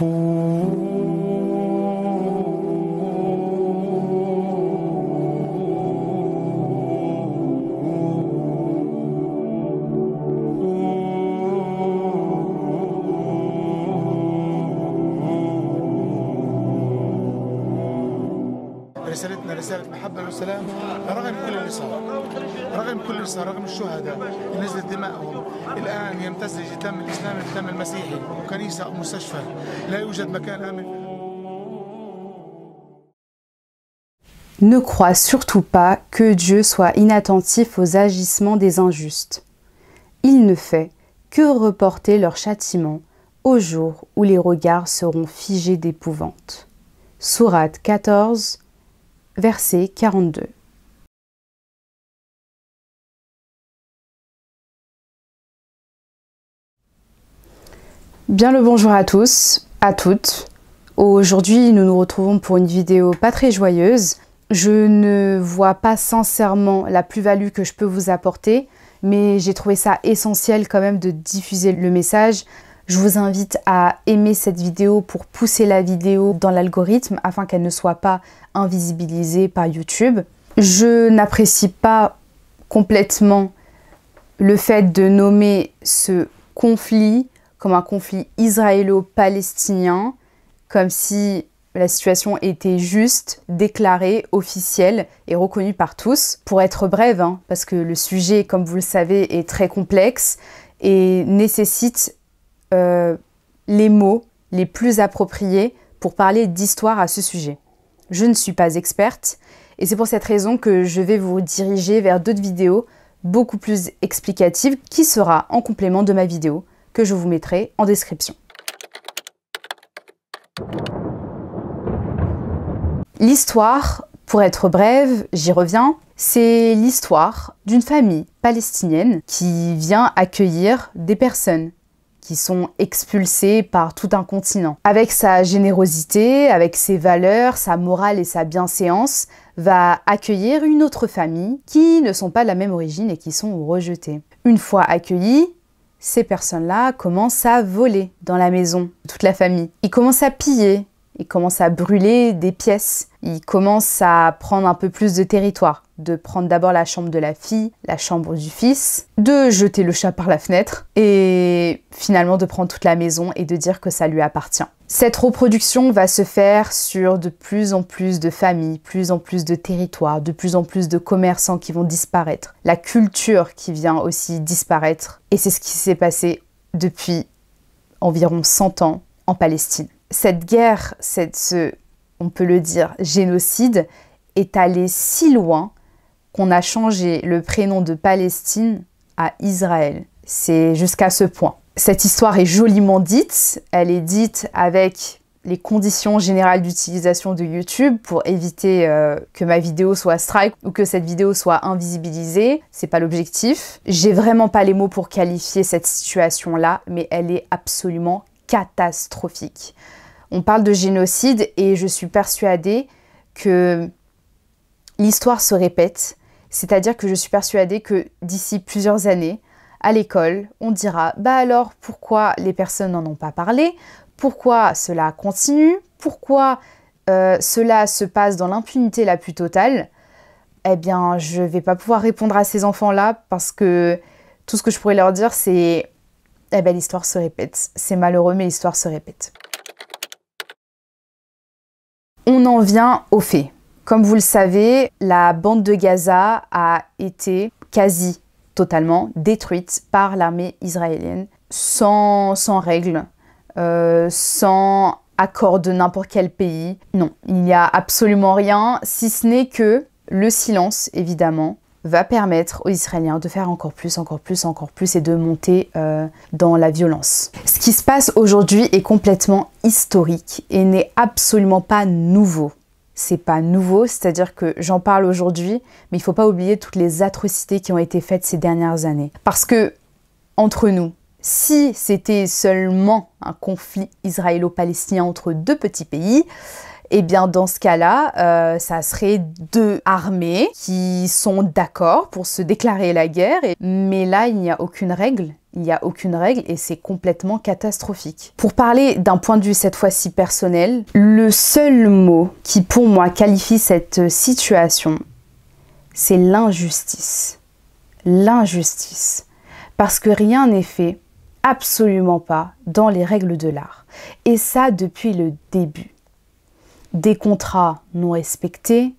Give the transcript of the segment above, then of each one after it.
Ooh. Ne crois surtout pas que Dieu soit inattentif aux agissements des injustes. Il ne fait que reporter leur châtiment au jour où les regards seront figés d'épouvante. Sourate 14, verset 42. Bien le bonjour à tous, à toutes. Aujourd'hui, nous nous retrouvons pour une vidéo pas très joyeuse. Je ne vois pas sincèrement la plus-value que je peux vous apporter, mais j'ai trouvé ça essentiel quand même de diffuser le message je vous invite à aimer cette vidéo pour pousser la vidéo dans l'algorithme afin qu'elle ne soit pas invisibilisée par YouTube. Je n'apprécie pas complètement le fait de nommer ce conflit comme un conflit israélo-palestinien, comme si la situation était juste, déclarée, officielle et reconnue par tous. Pour être brève, hein, parce que le sujet, comme vous le savez, est très complexe et nécessite euh, les mots les plus appropriés pour parler d'histoire à ce sujet. Je ne suis pas experte et c'est pour cette raison que je vais vous diriger vers d'autres vidéos beaucoup plus explicatives qui sera en complément de ma vidéo que je vous mettrai en description. L'histoire, pour être brève, j'y reviens, c'est l'histoire d'une famille palestinienne qui vient accueillir des personnes qui sont expulsés par tout un continent. Avec sa générosité, avec ses valeurs, sa morale et sa bienséance, va accueillir une autre famille qui ne sont pas de la même origine et qui sont rejetées. Une fois accueillis, ces personnes-là commencent à voler dans la maison, toute la famille. Ils commencent à piller, ils commencent à brûler des pièces, ils commencent à prendre un peu plus de territoire de prendre d'abord la chambre de la fille, la chambre du fils, de jeter le chat par la fenêtre et finalement de prendre toute la maison et de dire que ça lui appartient. Cette reproduction va se faire sur de plus en plus de familles, plus en plus de territoires, de plus en plus de commerçants qui vont disparaître, la culture qui vient aussi disparaître et c'est ce qui s'est passé depuis environ 100 ans en Palestine. Cette guerre, cette, ce, on peut le dire, génocide, est allée si loin on a changé le prénom de Palestine à Israël. C'est jusqu'à ce point. Cette histoire est joliment dite, elle est dite avec les conditions générales d'utilisation de YouTube pour éviter euh, que ma vidéo soit strike ou que cette vidéo soit invisibilisée. C'est pas l'objectif. J'ai vraiment pas les mots pour qualifier cette situation-là, mais elle est absolument catastrophique. On parle de génocide et je suis persuadée que l'histoire se répète c'est-à-dire que je suis persuadée que d'ici plusieurs années, à l'école, on dira bah alors pourquoi les personnes n'en ont pas parlé, pourquoi cela continue, pourquoi euh, cela se passe dans l'impunité la plus totale. Eh bien, je ne vais pas pouvoir répondre à ces enfants-là parce que tout ce que je pourrais leur dire, c'est eh ben l'histoire se répète. C'est malheureux, mais l'histoire se répète. On en vient aux faits. Comme vous le savez, la bande de Gaza a été quasi totalement détruite par l'armée israélienne, sans, sans règles, euh, sans accord de n'importe quel pays. Non, il n'y a absolument rien, si ce n'est que le silence, évidemment, va permettre aux Israéliens de faire encore plus, encore plus, encore plus et de monter euh, dans la violence. Ce qui se passe aujourd'hui est complètement historique et n'est absolument pas nouveau c'est pas nouveau, c'est-à-dire que j'en parle aujourd'hui, mais il faut pas oublier toutes les atrocités qui ont été faites ces dernières années. Parce que, entre nous, si c'était seulement un conflit israélo-palestinien entre deux petits pays, eh bien dans ce cas-là, euh, ça serait deux armées qui sont d'accord pour se déclarer la guerre. Mais là, il n'y a aucune règle, il n'y a aucune règle et c'est complètement catastrophique. Pour parler d'un point de vue cette fois-ci personnel, le seul mot qui pour moi qualifie cette situation, c'est l'injustice. L'injustice. Parce que rien n'est fait, absolument pas, dans les règles de l'art. Et ça depuis le début. Des contrats non respectés,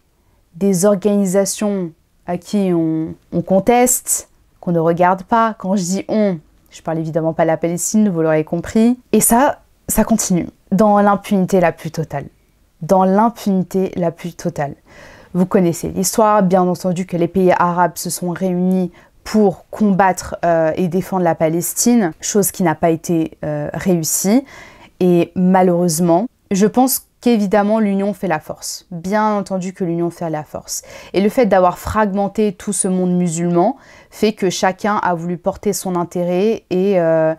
des organisations à qui on, conteste, qu'on ne regarde pas. Quand je dis on, je parle évidemment pas de la Palestine, vous l'aurez compris. Et ça, ça continue. Dans l'impunité la plus totale. Dans l'impunité la plus totale. Vous connaissez l'histoire, bien entendu que les pays arabes se sont réunis pour combattre euh, et défendre la Palestine, chose qui n'a pas été euh, réussie. Et malheureusement, je pense qu'évidemment l'union fait la force. Bien entendu que l'union fait la force. Et le fait d'avoir fragmenté tout ce monde musulman fait que chacun a voulu porter son intérêt et euh,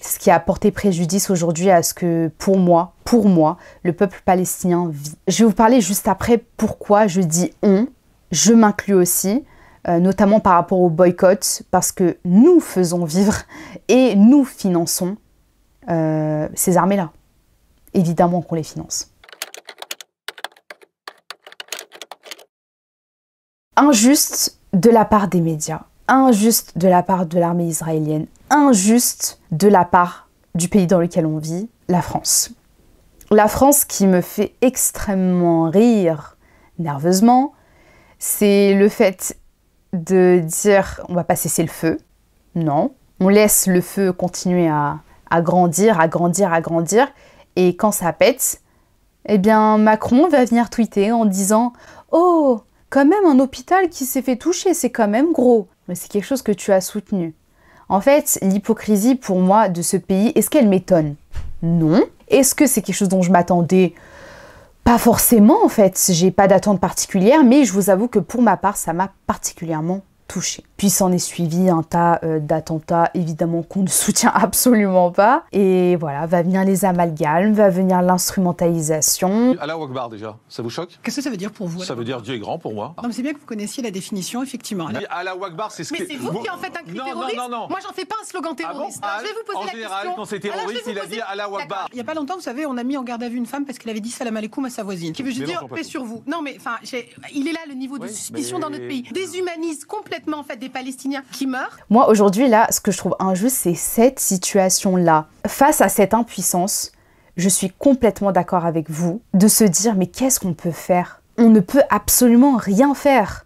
ce qui a porté préjudice aujourd'hui à ce que pour moi, pour moi, le peuple palestinien vit. Je vais vous parler juste après pourquoi je dis on, je m'inclus aussi euh, notamment par rapport au boycott, parce que nous faisons vivre et nous finançons euh, ces armées-là. Évidemment qu'on les finance. injuste de la part des médias, injuste de la part de l'armée israélienne, injuste de la part du pays dans lequel on vit, la France. La France qui me fait extrêmement rire nerveusement, c'est le fait de dire on va pas cesser le feu. Non, on laisse le feu continuer à, grandir, à grandir, à grandir. Et quand ça pète, eh bien Macron va venir tweeter en disant Oh, quand même un hôpital qui s'est fait toucher, c'est quand même gros. Mais c'est quelque chose que tu as soutenu. En fait, l'hypocrisie pour moi de ce pays, est-ce qu'elle m'étonne Non. Est-ce que c'est quelque chose dont je m'attendais Pas forcément en fait, j'ai pas d'attente particulière, mais je vous avoue que pour ma part, ça m'a particulièrement touchée. Puis s'en est suivi un tas euh, d'attentats, évidemment, qu'on ne soutient absolument pas. Et voilà, va venir les amalgames, va venir l'instrumentalisation. Allah Akbar, déjà, ça vous choque Qu'est-ce que ça veut dire pour vous Ça veut dire Dieu est grand pour moi. Non, mais c'est bien que vous connaissiez la définition, effectivement. Mais Allah Akbar, c'est ce que... Mais c'est vous, qui en faites un cri non, terroriste Non, non, non. Moi, j'en fais pas un slogan ah terroriste. Hein. Alors, je vais vous poser en la général, question. quand c'est terroriste, il a dit Allah Akbar. Il n'y a pas longtemps, vous savez, on a mis en garde à vue une femme parce qu'elle avait dit salam alaikum à sa voisine. Qui veut juste dire paix sur vous. Non, mais enfin, il est là le niveau de suspicion dans notre pays. Déshumanise complètement, en fait, Palestiniens qui meurent. Moi, aujourd'hui, là, ce que je trouve injuste, c'est cette situation-là. Face à cette impuissance, je suis complètement d'accord avec vous de se dire mais qu'est-ce qu'on peut faire On ne peut absolument rien faire.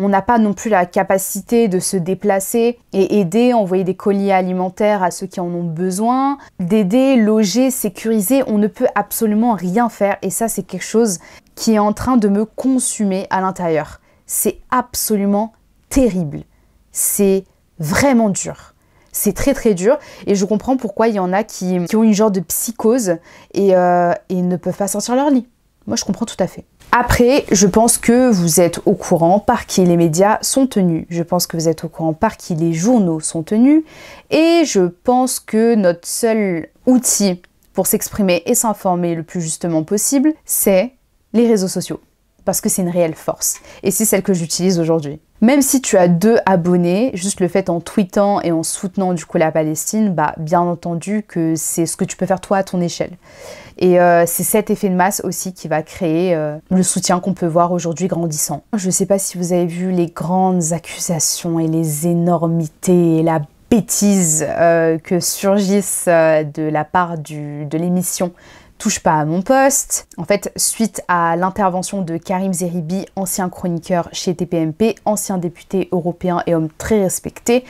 On n'a pas non plus la capacité de se déplacer et aider, envoyer des colis alimentaires à ceux qui en ont besoin, d'aider, loger, sécuriser. On ne peut absolument rien faire et ça c'est quelque chose qui est en train de me consumer à l'intérieur. C'est absolument terrible c'est vraiment dur. C'est très très dur et je comprends pourquoi il y en a qui, ont une genre de psychose et, euh, et ne peuvent pas sortir leur lit. Moi je comprends tout à fait. Après, je pense que vous êtes au courant par qui les médias sont tenus. Je pense que vous êtes au courant par qui les journaux sont tenus. Et je pense que notre seul outil pour s'exprimer et s'informer le plus justement possible, c'est les réseaux sociaux. Parce que c'est une réelle force. Et c'est celle que j'utilise aujourd'hui. Même si tu as deux abonnés, juste le fait en tweetant et en soutenant du coup la Palestine, bah bien entendu que c'est ce que tu peux faire toi à ton échelle. Et euh, c'est cet effet de masse aussi qui va créer euh, le soutien qu'on peut voir aujourd'hui grandissant. Je ne sais pas si vous avez vu les grandes accusations et les énormités et la bêtise euh, que surgissent de la part de l'émission Touche pas à mon poste. En fait, suite à l'intervention de Karim Zeribi, ancien chroniqueur chez TPMP, ancien député européen et homme très respecté,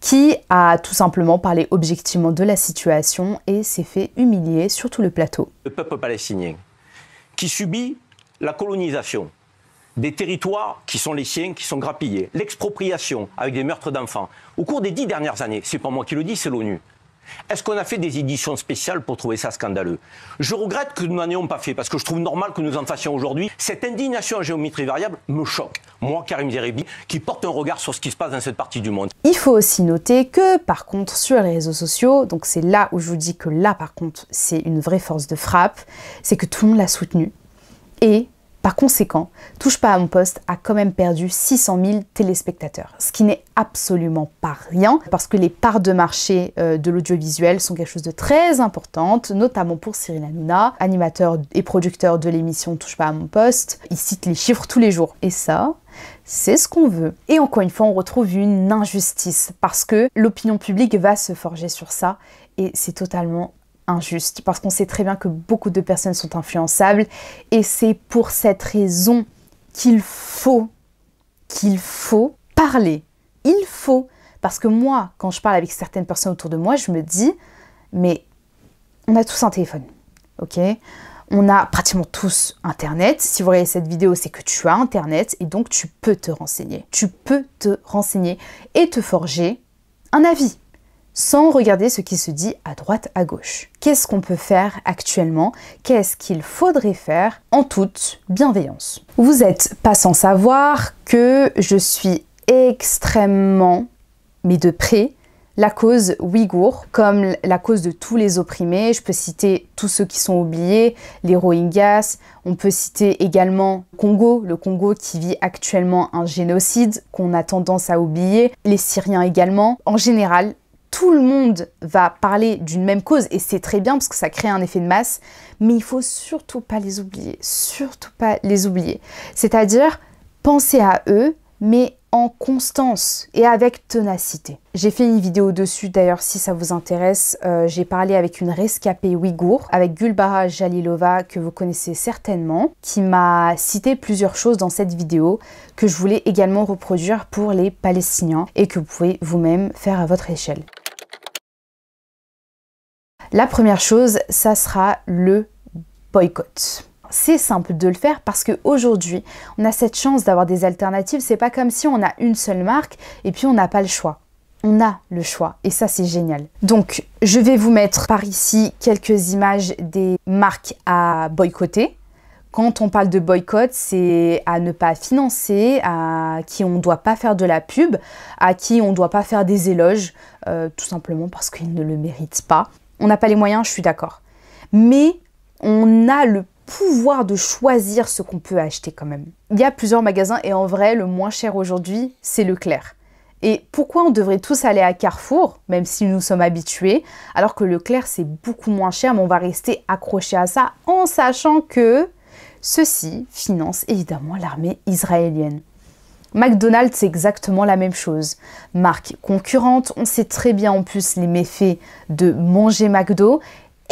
qui a tout simplement parlé objectivement de la situation et s'est fait humilier sur tout le plateau. Le peuple palestinien, qui subit la colonisation des territoires qui sont les siens, qui sont grappillés, l'expropriation avec des meurtres d'enfants. Au cours des dix dernières années, c'est pas moi qui le dis, c'est l'ONU. Est-ce qu'on a fait des éditions spéciales pour trouver ça scandaleux Je regrette que nous n'en ayons pas fait, parce que je trouve normal que nous en fassions aujourd'hui. Cette indignation en géométrie variable me choque. Moi, Karim Zeribi, qui porte un regard sur ce qui se passe dans cette partie du monde. Il faut aussi noter que, par contre, sur les réseaux sociaux, donc c'est là où je vous dis que là, par contre, c'est une vraie force de frappe, c'est que tout le monde l'a soutenu. Et par conséquent, Touche pas à mon poste a quand même perdu 600 000 téléspectateurs, ce qui n'est absolument pas rien, parce que les parts de marché euh, de l'audiovisuel sont quelque chose de très importante, notamment pour Cyril Hanouna, animateur et producteur de l'émission Touche pas à mon poste. Il cite les chiffres tous les jours. Et ça, c'est ce qu'on veut. Et encore une fois, on retrouve une injustice parce que l'opinion publique va se forger sur ça et c'est totalement injuste parce qu'on sait très bien que beaucoup de personnes sont influençables et c'est pour cette raison qu'il faut, qu'il faut parler. Il faut. Parce que moi, quand je parle avec certaines personnes autour de moi, je me dis, mais on a tous un téléphone, ok on a pratiquement tous Internet. Si vous voyez cette vidéo, c'est que tu as Internet et donc tu peux te renseigner. Tu peux te renseigner et te forger un avis sans regarder ce qui se dit à droite, à gauche. Qu'est-ce qu'on peut faire actuellement Qu'est-ce qu'il faudrait faire en toute bienveillance Vous n'êtes pas sans savoir que je suis extrêmement, mais de près, la cause ouïghour, comme la cause de tous les opprimés. Je peux citer tous ceux qui sont oubliés, les Rohingyas. On peut citer également Congo, le Congo qui vit actuellement un génocide qu'on a tendance à oublier, les Syriens également. En général, tout le monde va parler d'une même cause et c'est très bien parce que ça crée un effet de masse, mais il faut surtout pas les oublier, surtout pas les oublier. C'est-à-dire penser à eux, mais en constance et avec tenacité. J'ai fait une vidéo dessus d'ailleurs si ça vous intéresse. Euh, j'ai parlé avec une rescapée ouïghour, avec Gulbara Jalilova que vous connaissez certainement, qui m'a cité plusieurs choses dans cette vidéo que je voulais également reproduire pour les Palestiniens et que vous pouvez vous-même faire à votre échelle. La première chose, ça sera le boycott. C'est simple de le faire parce qu'aujourd'hui, on a cette chance d'avoir des alternatives. C'est pas comme si on a une seule marque et puis on n'a pas le choix. On a le choix et ça c'est génial. Donc je vais vous mettre par ici quelques images des marques à boycotter. Quand on parle de boycott, c'est à ne pas financer, à qui on ne doit pas faire de la pub, à qui on ne doit pas faire des éloges, euh, tout simplement parce qu'ils ne le méritent pas. On n'a pas les moyens, je suis d'accord. Mais on a le pouvoir de choisir ce qu'on peut acheter quand même. Il y a plusieurs magasins et en vrai, le moins cher aujourd'hui, c'est Leclerc. Et pourquoi on devrait tous aller à Carrefour, même si nous sommes habitués, alors que Leclerc c'est beaucoup moins cher, mais on va rester accroché à ça en sachant que ceci finance évidemment l'armée israélienne. McDonald's, c'est exactement la même chose. Marque concurrente, on sait très bien en plus les méfaits de manger McDo,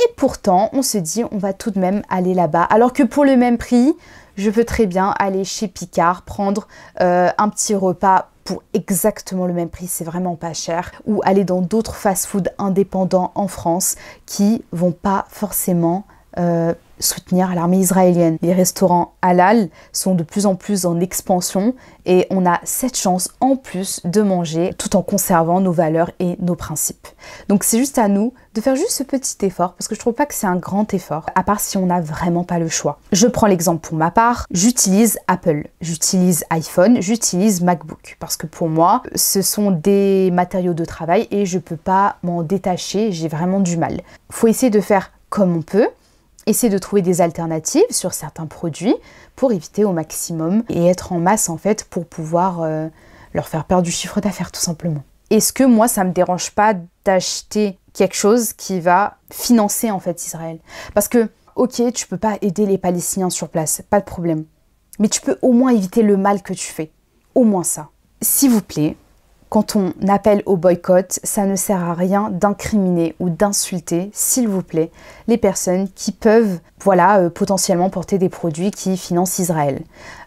et pourtant on se dit on va tout de même aller là-bas, alors que pour le même prix, je peux très bien aller chez Picard, prendre euh, un petit repas pour exactement le même prix, c'est vraiment pas cher, ou aller dans d'autres fast-food indépendants en France qui vont pas forcément euh, soutenir l'armée israélienne. Les restaurants halal sont de plus en plus en expansion et on a cette chance en plus de manger tout en conservant nos valeurs et nos principes. Donc c'est juste à nous de faire juste ce petit effort parce que je trouve pas que c'est un grand effort à part si on n'a vraiment pas le choix. Je prends l'exemple pour ma part, j'utilise Apple, j'utilise iPhone, j'utilise MacBook parce que pour moi ce sont des matériaux de travail et je peux pas m'en détacher, j'ai vraiment du mal. Faut essayer de faire comme on peut. Essayer de trouver des alternatives sur certains produits pour éviter au maximum et être en masse en fait pour pouvoir euh, leur faire peur du chiffre d'affaires tout simplement. Est-ce que moi ça me dérange pas d'acheter quelque chose qui va financer en fait Israël Parce que ok tu peux pas aider les Palestiniens sur place, pas de problème. Mais tu peux au moins éviter le mal que tu fais. Au moins ça. S'il vous plaît, quand on appelle au boycott, ça ne sert à rien d'incriminer ou d'insulter, s'il vous plaît, les personnes qui peuvent, voilà, euh, potentiellement porter des produits qui financent Israël.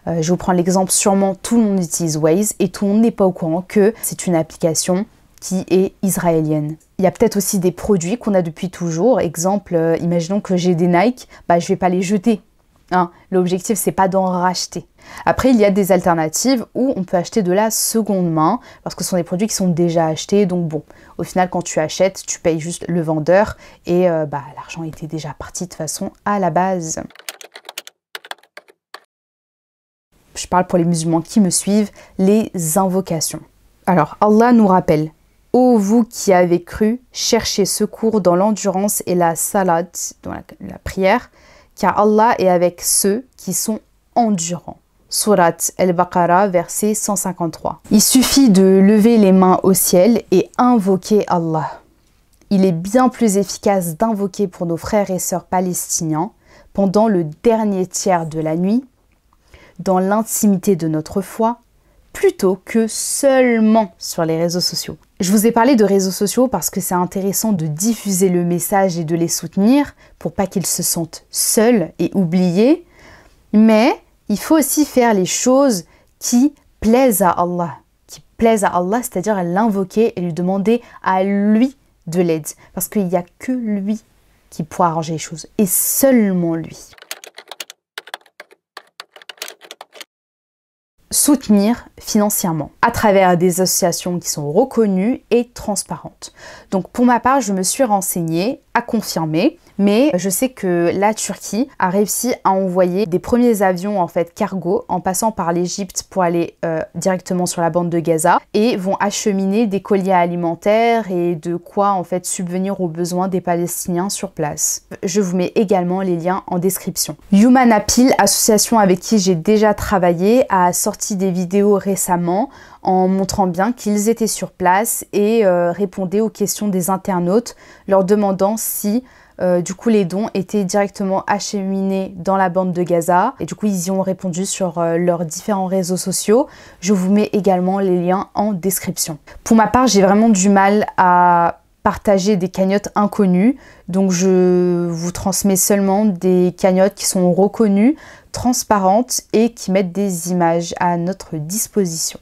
Euh, je vous prends l'exemple, sûrement tout le monde utilise Waze et tout le monde n'est pas au courant que c'est une application qui est israélienne. Il y a peut-être aussi des produits qu'on a depuis toujours. Exemple, euh, imaginons que j'ai des Nike, bah, je ne vais pas les jeter Hein, l'objectif, c'est pas d'en racheter. Après, il y a des alternatives où on peut acheter de la seconde main, parce que ce sont des produits qui sont déjà achetés, donc bon, au final, quand tu achètes, tu payes juste le vendeur, et euh, bah, l'argent était déjà parti de façon à la base. Je parle pour les musulmans qui me suivent, les invocations. Alors, Allah nous rappelle Ô vous qui avez cru, cherchez secours dans l'endurance et la salat, dans la prière, car Allah est avec ceux qui sont endurants. Surat al-Baqarah, verset 153. Il suffit de lever les mains au ciel et invoquer Allah. Il est bien plus efficace d'invoquer pour nos frères et sœurs palestiniens pendant le dernier tiers de la nuit, dans l'intimité de notre foi, plutôt que seulement sur les réseaux sociaux. Je vous ai parlé de réseaux sociaux parce que c'est intéressant de diffuser le message et de les soutenir pour pas qu'ils se sentent seuls et oubliés, mais il faut aussi faire les choses qui plaisent à Allah, qui plaisent à Allah, c'est-à-dire l'invoquer et lui demander à lui de l'aide, parce qu'il n'y a que lui qui pourra arranger les choses, et seulement lui. soutenir financièrement à travers des associations qui sont reconnues et transparentes. Donc pour ma part, je me suis renseignée, à confirmer mais je sais que la Turquie a réussi à envoyer des premiers avions en fait cargo en passant par l'Égypte pour aller euh, directement sur la bande de Gaza et vont acheminer des colliers alimentaires et de quoi en fait subvenir aux besoins des Palestiniens sur place. Je vous mets également les liens en description. Human Appeal, association avec qui j'ai déjà travaillé, a sorti des vidéos récemment en montrant bien qu'ils étaient sur place et répondait euh, répondaient aux questions des internautes, leur demandant si euh, du coup, les dons étaient directement acheminés dans la bande de Gaza. Et du coup, ils y ont répondu sur euh, leurs différents réseaux sociaux. Je vous mets également les liens en description. Pour ma part, j'ai vraiment du mal à partager des cagnottes inconnues. Donc je vous transmets seulement des cagnottes qui sont reconnues, transparentes et qui mettent des images à notre disposition.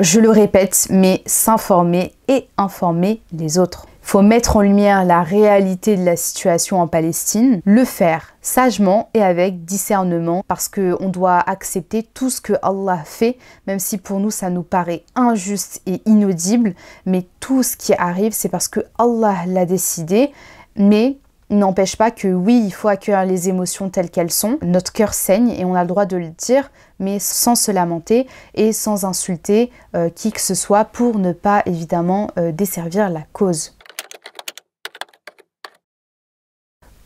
je le répète, mais s'informer et informer les autres. Il Faut mettre en lumière la réalité de la situation en Palestine, le faire sagement et avec discernement parce qu'on doit accepter tout ce que Allah fait même si pour nous ça nous paraît injuste et inaudible, mais tout ce qui arrive c'est parce que Allah l'a décidé, mais n'empêche pas que oui, il faut accueillir les émotions telles qu'elles sont. Notre cœur saigne et on a le droit de le dire, mais sans se lamenter et sans insulter euh, qui que ce soit pour ne pas évidemment euh, desservir la cause.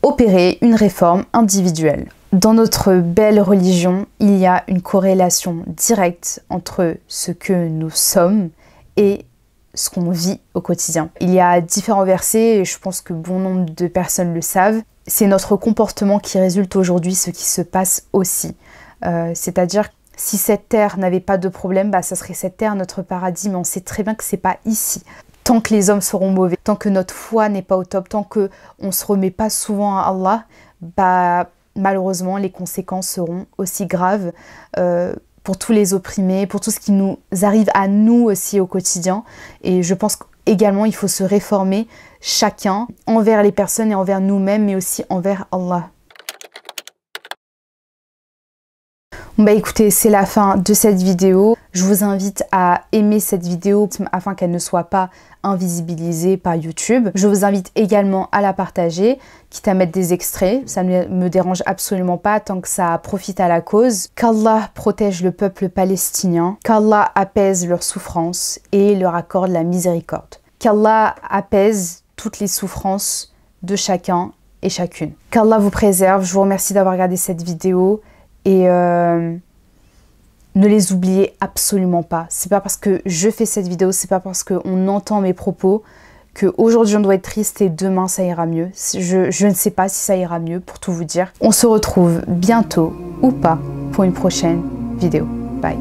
Opérer une réforme individuelle. Dans notre belle religion, il y a une corrélation directe entre ce que nous sommes et ce qu'on vit au quotidien. Il y a différents versets et je pense que bon nombre de personnes le savent. C'est notre comportement qui résulte aujourd'hui ce qui se passe aussi. Euh, c'est-à-dire si cette terre n'avait pas de problème, bah, ça serait cette terre notre paradis, mais on sait très bien que ce c'est pas ici. Tant que les hommes seront mauvais, tant que notre foi n'est pas au top, tant que on se remet pas souvent à Allah, bah, malheureusement les conséquences seront aussi graves euh, pour tous les opprimés, pour tout ce qui nous arrive à nous aussi au quotidien. Et je pense également il faut se réformer chacun envers les personnes et envers nous-mêmes, mais aussi envers Allah. Bah écoutez, c'est la fin de cette vidéo. Je vous invite à aimer cette vidéo afin qu'elle ne soit pas invisibilisée par YouTube. Je vous invite également à la partager, quitte à mettre des extraits. Ça ne me dérange absolument pas tant que ça profite à la cause. Qu'Allah protège le peuple palestinien, qu'Allah apaise leurs souffrances et leur accorde la miséricorde. Qu'Allah apaise toutes les souffrances de chacun et chacune. Qu'Allah vous préserve. Je vous remercie d'avoir regardé cette vidéo. Et euh, ne les oubliez absolument pas. C'est pas parce que je fais cette vidéo, c'est pas parce qu'on entend mes propos que aujourd'hui on doit être triste et demain ça ira mieux. je ne sais pas si ça ira mieux pour tout vous dire. On se retrouve bientôt ou pas pour une prochaine vidéo. Bye.